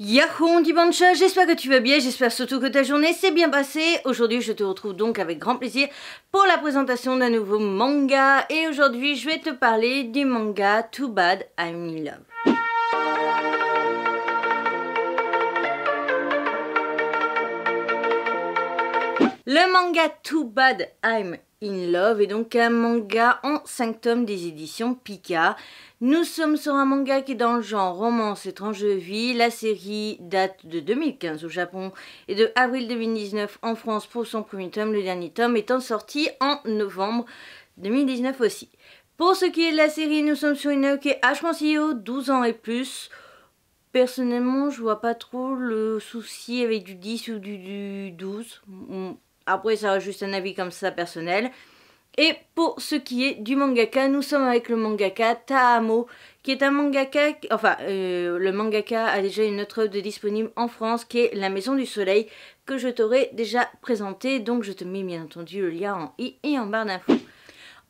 Yahoo, on dit j'espère que tu vas bien, j'espère surtout que ta journée s'est bien passée. Aujourd'hui, je te retrouve donc avec grand plaisir pour la présentation d'un nouveau manga. Et aujourd'hui, je vais te parler du manga Too Bad I'm in Love. Le manga Too Bad I'm in Love est donc un manga en 5 tomes des éditions Pika. Nous sommes sur un manga qui est dans le genre romance étrange vie. La série date de 2015 au Japon et de avril 2019 en France pour son premier tome, le dernier tome étant sorti en novembre 2019 aussi. Pour ce qui est de la série, nous sommes sur une qui est 12 ans et plus. Personnellement, je vois pas trop le souci avec du 10 ou du 12. Ah, après, ça reste juste un avis comme ça personnel. Et pour ce qui est du mangaka, nous sommes avec le mangaka Taamo, qui est un mangaka, enfin euh, le mangaka a déjà une autre œuvre disponible en France qui est La Maison du Soleil, que je t'aurais déjà présenté, donc je te mets bien entendu le lien en i et en barre d'infos.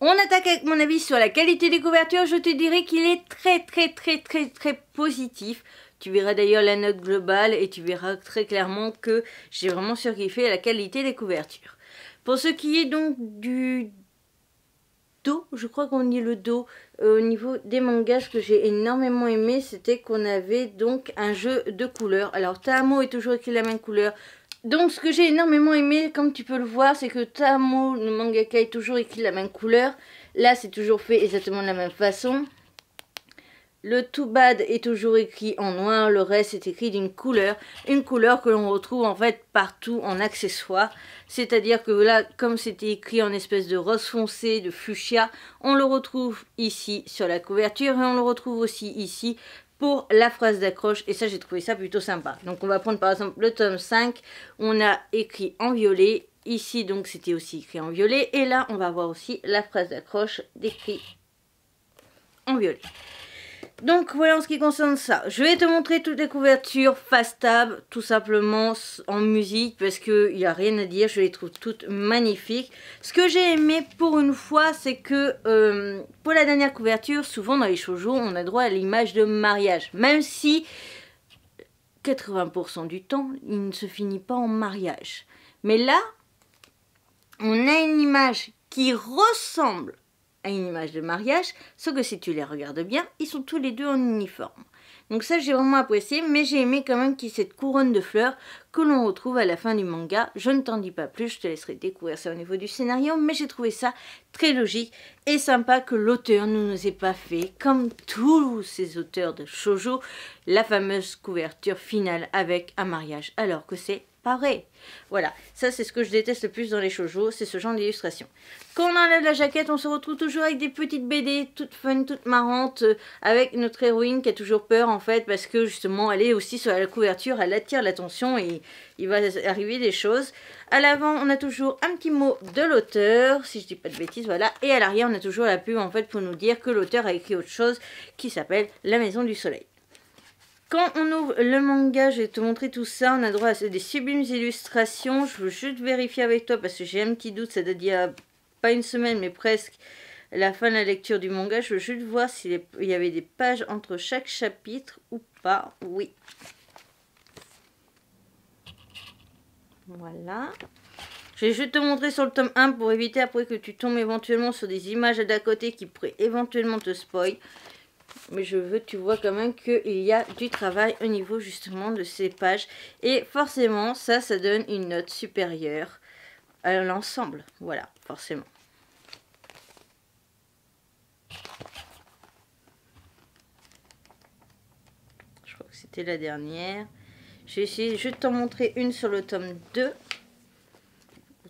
On attaque avec mon avis sur la qualité des couvertures, je te dirais qu'il est très très très très très positif, tu verras d'ailleurs la note globale et tu verras très clairement que j'ai vraiment à la qualité des couvertures. Pour ce qui est donc du dos, je crois qu'on dit le dos, euh, au niveau des mangas, ce que j'ai énormément aimé, c'était qu'on avait donc un jeu de couleurs. Alors Tamo est toujours écrit la même couleur, donc ce que j'ai énormément aimé, comme tu peux le voir, c'est que Tamo, le mangaka, est toujours écrit la même couleur. Là, c'est toujours fait exactement de la même façon. Le too bad est toujours écrit en noir, le reste est écrit d'une couleur, une couleur que l'on retrouve en fait partout en accessoire. C'est-à-dire que là, comme c'était écrit en espèce de rose foncé, de fuchsia, on le retrouve ici sur la couverture et on le retrouve aussi ici pour la phrase d'accroche et ça j'ai trouvé ça plutôt sympa. Donc on va prendre par exemple le tome 5, on a écrit en violet, ici donc c'était aussi écrit en violet et là on va voir aussi la phrase d'accroche décrite en violet. Donc voilà en ce qui concerne ça. Je vais te montrer toutes les couvertures fast tab, tout simplement en musique, parce qu'il n'y a rien à dire, je les trouve toutes magnifiques. Ce que j'ai aimé pour une fois, c'est que euh, pour la dernière couverture, souvent dans les shoujo, on a droit à l'image de mariage. Même si 80% du temps, il ne se finit pas en mariage. Mais là, on a une image qui ressemble une image de mariage, sauf que si tu les regardes bien, ils sont tous les deux en uniforme. Donc ça j'ai vraiment apprécié, mais j'ai aimé quand même qu'il cette couronne de fleurs que l'on retrouve à la fin du manga. Je ne t'en dis pas plus, je te laisserai découvrir ça au niveau du scénario, mais j'ai trouvé ça très logique et sympa que l'auteur ne nous ait pas fait, comme tous ces auteurs de shoujo, la fameuse couverture finale avec un mariage, alors que c'est Pareil. Voilà, ça c'est ce que je déteste le plus dans les shoujo, c'est ce genre d'illustration. Quand on enlève la jaquette, on se retrouve toujours avec des petites BD toutes fun, toutes marrantes, euh, avec notre héroïne qui a toujours peur en fait, parce que justement elle est aussi sur la couverture, elle attire l'attention et il va arriver des choses. À l'avant, on a toujours un petit mot de l'auteur, si je dis pas de bêtises, voilà. Et à l'arrière, on a toujours la pub en fait pour nous dire que l'auteur a écrit autre chose qui s'appelle La Maison du Soleil. Quand on ouvre le manga, je vais te montrer tout ça. On a droit à des sublimes illustrations. Je veux juste vérifier avec toi parce que j'ai un petit doute. Ça date d'il y a pas une semaine, mais presque la fin de la lecture du manga. Je veux juste voir s'il y avait des pages entre chaque chapitre ou pas. Oui. Voilà. Je vais juste te montrer sur le tome 1 pour éviter après que tu tombes éventuellement sur des images d'à côté qui pourraient éventuellement te spoiler mais je veux, tu vois quand même qu'il y a du travail au niveau justement de ces pages. Et forcément, ça, ça donne une note supérieure à l'ensemble. Voilà, forcément. Je crois que c'était la dernière. J'ai essayer je vais t'en montrer une sur le tome 2.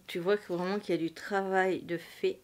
Tu vois vraiment qu'il y a du travail de fait.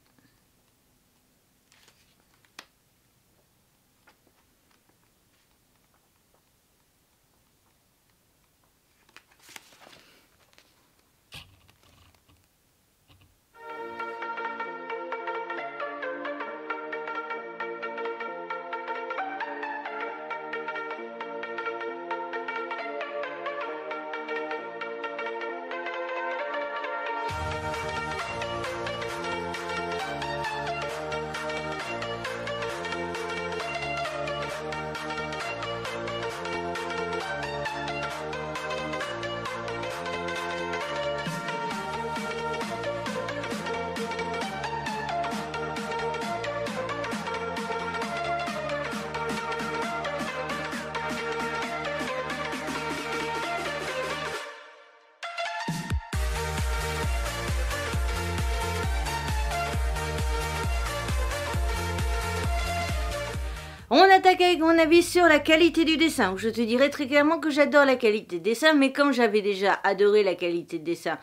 avec mon avis sur la qualité du dessin. Je te dirais très clairement que j'adore la qualité de dessin, mais comme j'avais déjà adoré la qualité de dessin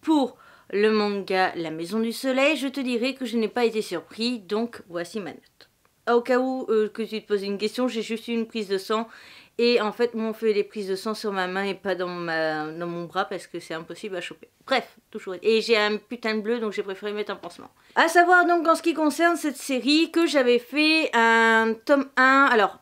pour le manga La Maison du Soleil, je te dirais que je n'ai pas été surpris, donc voici ma note. Au cas où euh, que tu te poses une question, j'ai juste eu une prise de sang et en fait, moi, on fait les prises de sang sur ma main et pas dans, ma, mon bras parce que c'est impossible à choper. Bref, toujours. Et j'ai un putain de bleu, donc j'ai préféré mettre un pansement. À savoir, donc, en ce qui concerne cette série, que j'avais fait un tome 1. Alors,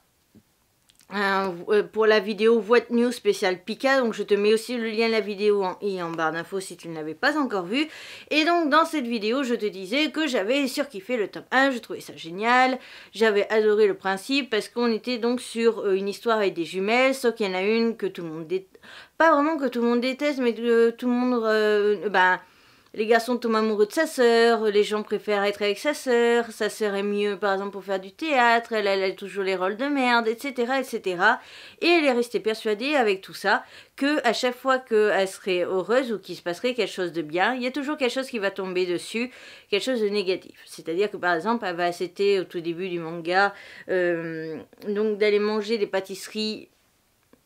euh, pour la vidéo What News spécial Pika. Donc je te mets aussi le lien de la vidéo en i en barre d'infos si tu ne l'avais pas encore vu. Et donc dans cette vidéo, je te disais que j'avais surkiffé le top 1, je trouvais ça génial. J'avais adoré le principe parce qu'on était donc sur euh, une histoire avec des jumelles, sauf qu'il y en a une que tout le monde déteste. Pas vraiment que tout le monde déteste, mais que tout le monde... Euh, bah, les garçons tombent amoureux de sa sœur, les gens préfèrent être avec sa sœur, sa sœur est mieux par exemple pour faire du théâtre, elle, elle a toujours les rôles de merde, etc., etc. Et elle est restée persuadée avec tout ça que à chaque fois qu'elle serait heureuse ou qu'il se passerait quelque chose de bien, il y a toujours quelque chose qui va tomber dessus, quelque chose de négatif. C'est-à-dire que par exemple, elle va accepter au tout début du manga euh, donc d'aller manger des pâtisseries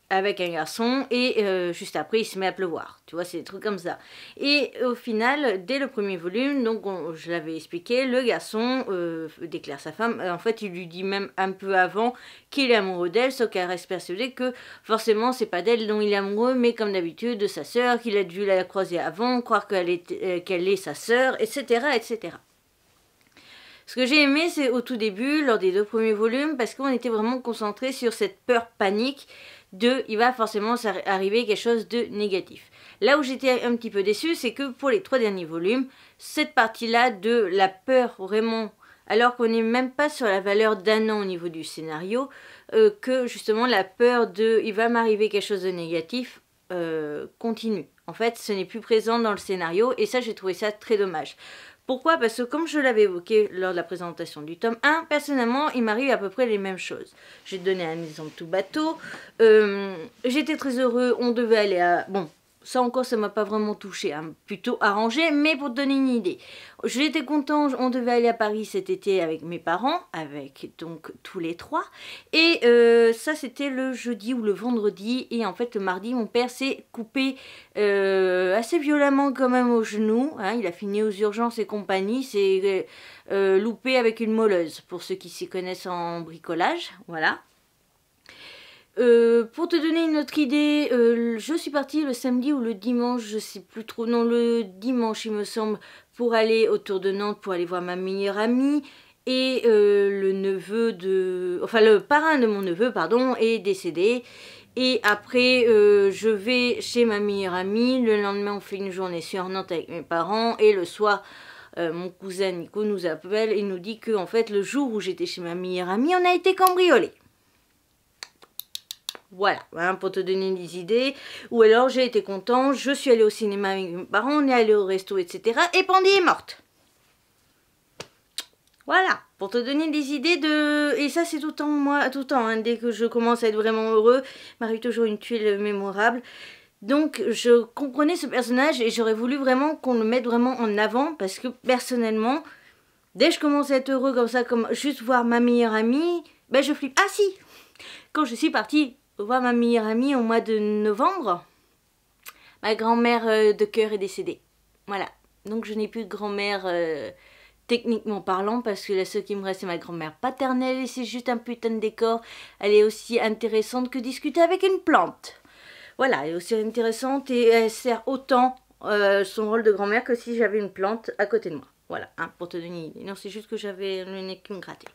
avec un garçon et euh, juste après il se met à pleuvoir. Tu vois, c'est des trucs comme ça. Et au final, dès le premier volume, donc je l'avais expliqué, le garçon euh, déclare sa femme. Euh, en fait, il lui dit même un peu avant qu'il est amoureux d'elle, sauf qu'elle reste persuadée que forcément c'est pas d'elle dont il est amoureux, mais comme d'habitude de sa sœur, qu'il a dû la croiser avant, croire qu'elle est, qu'elle est sa sœur, etc., etc. Ce que j'ai aimé, c'est au tout début, lors des deux premiers volumes, parce qu'on était vraiment concentré sur cette peur panique de il va forcément arriver quelque chose de négatif. Là où j'étais un petit peu déçue, c'est que pour les trois derniers volumes, cette partie-là de la peur vraiment, alors qu'on n'est même pas sur la valeur d'un an au niveau du scénario, euh, que justement la peur de il va m'arriver quelque chose de négatif euh, continue. En fait, ce n'est plus présent dans le scénario et ça, j'ai trouvé ça très dommage. Pourquoi Parce que comme je l'avais évoqué lors de la présentation du tome 1, personnellement, il m'arrive à peu près les mêmes choses. J'ai donné un exemple tout bateau. Euh, j'étais très heureux, on devait aller à... Bon, ça encore, ça m'a pas vraiment touché, hein. plutôt arrangé, mais pour te donner une idée. J'étais content, on devait aller à Paris cet été avec mes parents, avec donc tous les trois. Et euh, ça, c'était le jeudi ou le vendredi. Et en fait, le mardi, mon père s'est coupé euh, assez violemment quand même au genou. Hein. Il a fini aux urgences et compagnie. s'est euh, loupé avec une moleuse, pour ceux qui s'y connaissent en bricolage. Voilà. Euh, pour te donner une autre idée, euh, je suis partie le samedi ou le dimanche, je sais plus trop, non le dimanche il me semble, pour aller autour de Nantes pour aller voir ma meilleure amie et euh, le neveu de, enfin le parrain de mon neveu pardon est décédé et après je vais chez ma meilleure amie, le lendemain on fait une journée sur Nantes avec mes parents et le soir mon cousin Nico nous appelle et nous dit que en fait le jour où j'étais chez ma meilleure amie, on a été cambriolé. Voilà, hein, pour te donner des idées. Ou alors j'ai été content, je suis allée au cinéma avec mes parents, on est allé au resto, etc. Et Pandy est morte. Voilà, pour te donner des idées de... Et ça c'est tout le temps, moi, tout le temps. Hein, dès que je commence à être vraiment heureux, m'arrive toujours une tuile mémorable. Donc je comprenais ce personnage et j'aurais voulu vraiment qu'on le mette vraiment en avant parce que personnellement, dès que je commence à être heureux comme ça, comme juste voir ma meilleure amie, ben je flippe. Ah si Quand je suis partie voir ma meilleure amie au mois de novembre. Ma grand-mère euh, de cœur est décédée. Voilà. Donc je n'ai plus de grand-mère euh, techniquement parlant parce que la seule qui me reste c'est ma grand-mère paternelle et c'est juste un putain de décor. Elle est aussi intéressante que discuter avec une plante. Voilà, elle est aussi intéressante et elle sert autant euh, son rôle de grand-mère que si j'avais une plante à côté de moi. Voilà, hein, pour te donner une idée. Non, c'est juste que j'avais le nez qui me grattait.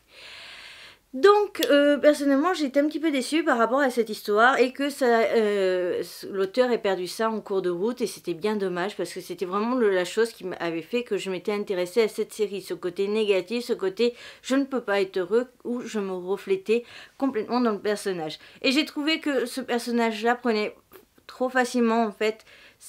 Donc, euh, personnellement, j'étais un petit peu déçue par rapport à cette histoire et que euh, l'auteur ait perdu ça en cours de route et c'était bien dommage parce que c'était vraiment la chose qui m'avait fait que je m'étais intéressée à cette série. Ce côté négatif, ce côté je ne peux pas être heureux où je me reflétais complètement dans le personnage. Et j'ai trouvé que ce personnage-là prenait trop facilement en fait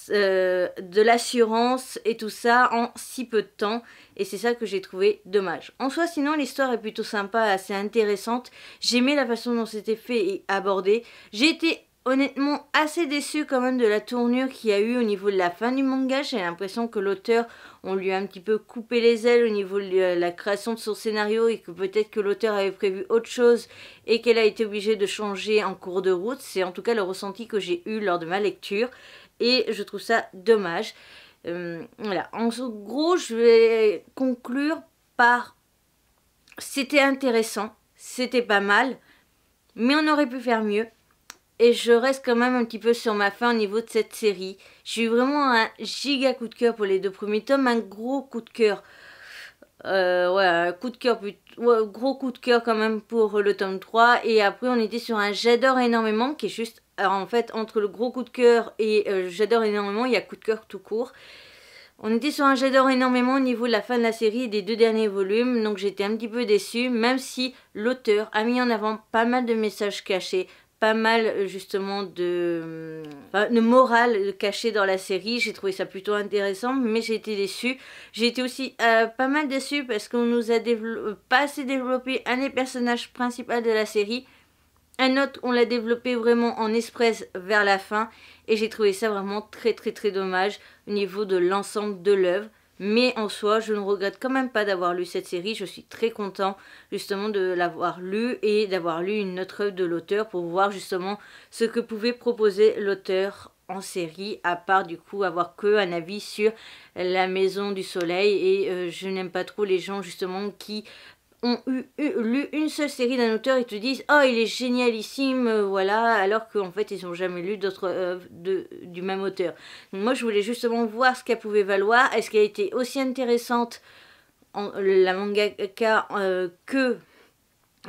euh, de l'assurance et tout ça en si peu de temps. Et c'est ça que j'ai trouvé dommage. En soi, sinon, l'histoire est plutôt sympa, assez intéressante. J'aimais la façon dont c'était fait et abordé. J'ai été honnêtement assez déçu quand même de la tournure qu'il y a eu au niveau de la fin du manga. J'ai l'impression que l'auteur, on lui a un petit peu coupé les ailes au niveau de euh, la création de son scénario et que peut-être que l'auteur avait prévu autre chose et qu'elle a été obligée de changer en cours de route. C'est en tout cas le ressenti que j'ai eu lors de ma lecture et je trouve ça dommage. Euh, voilà, en gros, je vais conclure par c'était intéressant, c'était pas mal, mais on aurait pu faire mieux. Et je reste quand même un petit peu sur ma fin au niveau de cette série. J'ai eu vraiment un giga coup de cœur pour les deux premiers tomes, un gros coup de cœur. Euh, ouais, un coup de cœur gros coup de cœur quand même pour le tome 3. Et après, on était sur un J'adore énormément qui est juste. Alors euh, en fait, entre le gros coup de cœur et euh, J'adore énormément, il y a coup de cœur tout court. On était sur un j'adore énormément au niveau de la fin de la série et des deux derniers volumes, donc j'étais un petit peu déçue, même si l'auteur a mis en avant pas mal de messages cachés, pas mal euh, justement de, moral euh, morale cachée dans la série. J'ai trouvé ça plutôt intéressant, mais j'ai été déçue. J'ai été aussi euh, pas mal déçue parce qu'on nous a pas assez développé un des personnages principaux de la série. Un autre, on l'a développé vraiment en express vers la fin. Et j'ai trouvé ça vraiment très très très dommage au niveau de l'ensemble de l'œuvre. Mais en soi, je ne regrette quand même pas d'avoir lu cette série. Je suis très content justement de l'avoir lu et d'avoir lu une autre œuvre de l'auteur pour voir justement ce que pouvait proposer l'auteur en série, à part du coup avoir que un avis sur la maison du soleil. Et euh, je n'aime pas trop les gens justement qui ont eu, lu une seule série d'un auteur et te disent Oh, il est génialissime, euh, voilà, alors qu'en fait, ils n'ont jamais lu d'autres œuvres euh, du même auteur. moi, je voulais justement voir ce qu'elle pouvait valoir. Est-ce qu'elle était aussi intéressante en, la mangaka euh, que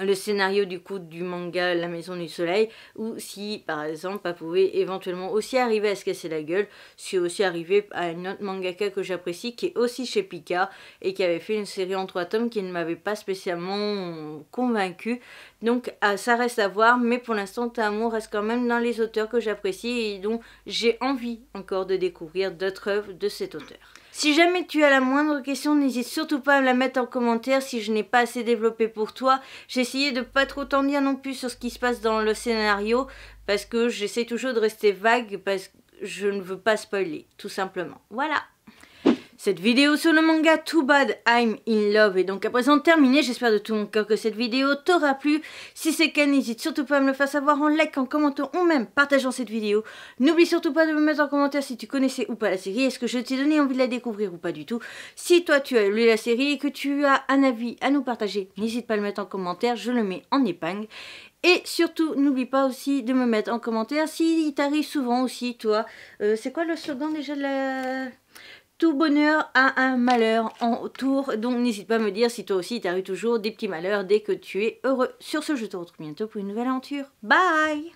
le scénario du coup du manga La Maison du Soleil ou si par exemple elle pouvait éventuellement aussi arriver à se casser la gueule c'est aussi arrivé à une autre mangaka que j'apprécie qui est aussi chez Pika et qui avait fait une série en trois tomes qui ne m'avait pas spécialement convaincu donc ah, ça reste à voir mais pour l'instant Amour reste quand même dans les auteurs que j'apprécie et dont j'ai envie encore de découvrir d'autres œuvres de cet auteur si jamais tu as la moindre question, n'hésite surtout pas à me la mettre en commentaire si je n'ai pas assez développé pour toi. J'ai essayé de pas trop t'en dire non plus sur ce qui se passe dans le scénario parce que j'essaie toujours de rester vague parce que je ne veux pas spoiler, tout simplement. Voilà cette vidéo sur le manga Too Bad I'm In Love est donc à présent terminée. J'espère de tout mon cœur que cette vidéo t'aura plu. Si c'est le cas, n'hésite surtout pas à me le faire savoir en like, en commentant ou même partageant cette vidéo. N'oublie surtout pas de me mettre en commentaire si tu connaissais ou pas la série. Est-ce que je t'ai donné envie de la découvrir ou pas du tout Si toi tu as lu la série et que tu as un avis à nous partager, n'hésite pas à le mettre en commentaire. Je le mets en épingle. Et surtout, n'oublie pas aussi de me mettre en commentaire si il t'arrive souvent aussi, toi. Euh, c'est quoi le slogan déjà de la tout bonheur a un malheur en tour, donc n'hésite pas à me dire si toi aussi as eu toujours des petits malheurs dès que tu es heureux. Sur ce, je te retrouve bientôt pour une nouvelle aventure. Bye